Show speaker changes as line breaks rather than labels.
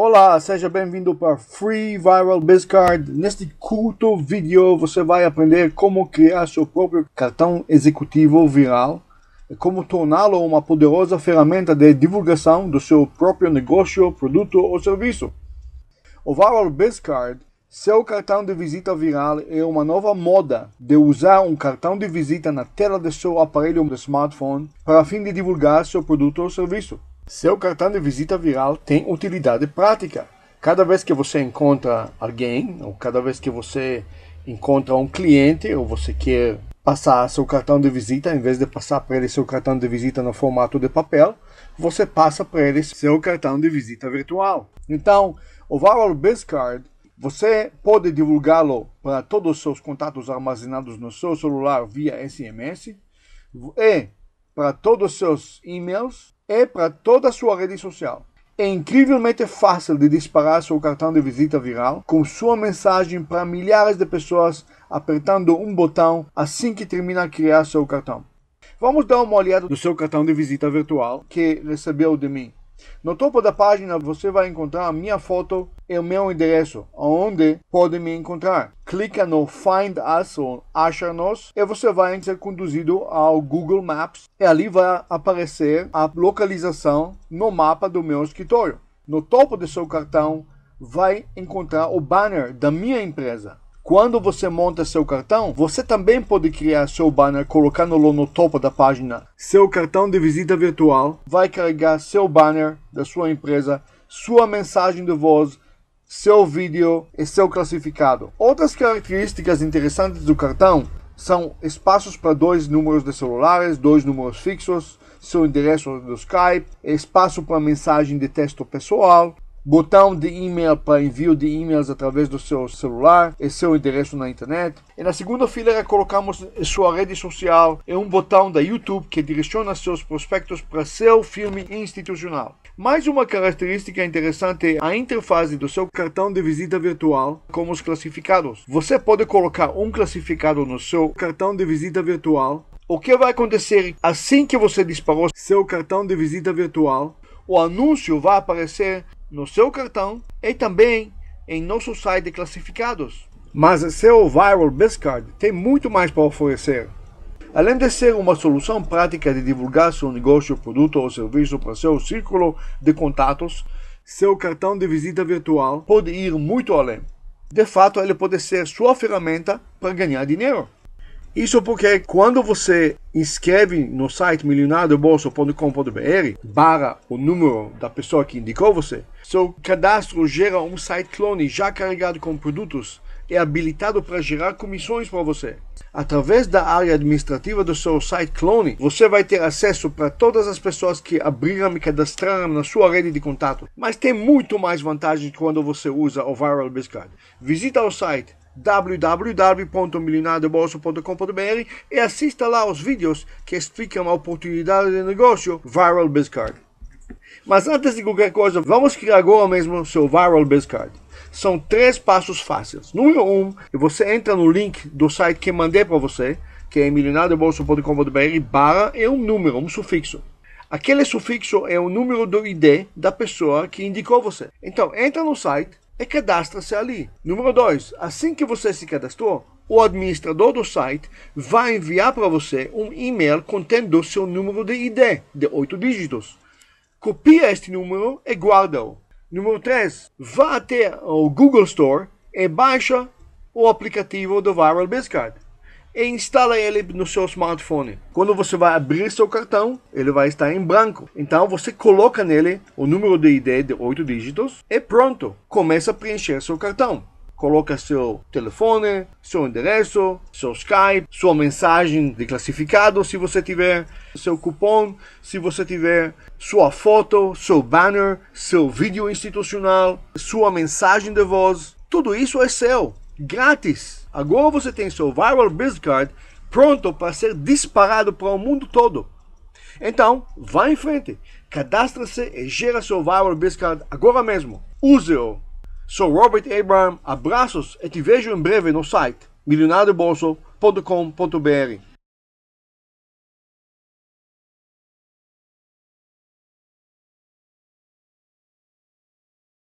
Olá, seja bem-vindo para Free Viral BizCard. Neste curto vídeo você vai aprender como criar seu próprio cartão executivo viral, e como torná-lo uma poderosa ferramenta de divulgação do seu próprio negócio, produto ou serviço. O Viral BizCard, seu cartão de visita viral, é uma nova moda de usar um cartão de visita na tela do seu aparelho de smartphone para fim de divulgar seu produto ou serviço. Seu cartão de visita viral tem utilidade prática. Cada vez que você encontra alguém, ou cada vez que você encontra um cliente, ou você quer passar seu cartão de visita, em vez de passar para ele seu cartão de visita no formato de papel, você passa para ele seu cartão de visita virtual. Então, o Viral Biz Card você pode divulgá-lo para todos os seus contatos armazenados no seu celular via SMS e para todos os seus e-mails e é para toda a sua rede social. É incrivelmente fácil de disparar seu cartão de visita viral com sua mensagem para milhares de pessoas apertando um botão assim que termina a criar seu cartão. Vamos dar uma olhada no seu cartão de visita virtual que recebeu de mim. No topo da página você vai encontrar a minha foto e o meu endereço, onde pode me encontrar. Clica no Find Us ou Acha-nos e você vai ser conduzido ao Google Maps e ali vai aparecer a localização no mapa do meu escritório. No topo do seu cartão vai encontrar o banner da minha empresa. Quando você monta seu cartão, você também pode criar seu banner colocando o no topo da página. Seu cartão de visita virtual vai carregar seu banner da sua empresa, sua mensagem de voz, seu vídeo e seu classificado. Outras características interessantes do cartão são espaços para dois números de celulares, dois números fixos, seu endereço do Skype, espaço para mensagem de texto pessoal, botão de e-mail para envio de e-mails através do seu celular e seu endereço na internet. E na segunda fileira colocamos sua rede social e um botão da YouTube que direciona seus prospectos para seu filme institucional. Mais uma característica interessante é a interface do seu cartão de visita virtual com os classificados. Você pode colocar um classificado no seu cartão de visita virtual o que vai acontecer assim que você disparou seu cartão de visita virtual? O anúncio vai aparecer no seu cartão e também em nosso site de classificados. Mas seu Viral Biscard tem muito mais para oferecer. Além de ser uma solução prática de divulgar seu negócio, produto ou serviço para seu círculo de contatos, seu cartão de visita virtual pode ir muito além. De fato, ele pode ser sua ferramenta para ganhar dinheiro. Isso porque quando você inscreve no site milionariobolso.com.br barra o número da pessoa que indicou você, seu cadastro gera um site clone já carregado com produtos e habilitado para gerar comissões para você. Através da área administrativa do seu site clone, você vai ter acesso para todas as pessoas que abriram e cadastraram na sua rede de contato. Mas tem muito mais vantagens quando você usa o Viral Biscard. Visita o site www.milionariodebolso.com.br e assista lá os vídeos que explicam a oportunidade de negócio Viral Biz Card. Mas antes de qualquer coisa, vamos criar agora mesmo seu Viral Biz Card. São três passos fáceis. Número um, você entra no link do site que mandei para você, que é milionariodebolso.com.br barra é um número, um sufixo. Aquele sufixo é o número do ID da pessoa que indicou você. Então, entra no site, e cadastra-se ali. Número 2. Assim que você se cadastrou, o administrador do site vai enviar para você um e-mail contendo seu número de ID de 8 dígitos. Copia este número e guarda-o. Número 3. Vá até o Google Store e baixa o aplicativo do Viral Bizcard e instala ele no seu smartphone. Quando você vai abrir seu cartão, ele vai estar em branco. Então você coloca nele o número de ID de 8 dígitos e pronto, começa a preencher seu cartão. Coloca seu telefone, seu endereço, seu Skype, sua mensagem de classificado, se você tiver, seu cupom, se você tiver, sua foto, seu banner, seu vídeo institucional, sua mensagem de voz. Tudo isso é seu grátis. Agora você tem seu viral business card pronto para ser disparado para o mundo todo. Então, vá em frente, cadastre-se e gera seu viral business card agora mesmo. Use-o. Sou Robert Abraham, abraços e te vejo em breve no site milionariobolso.com.br.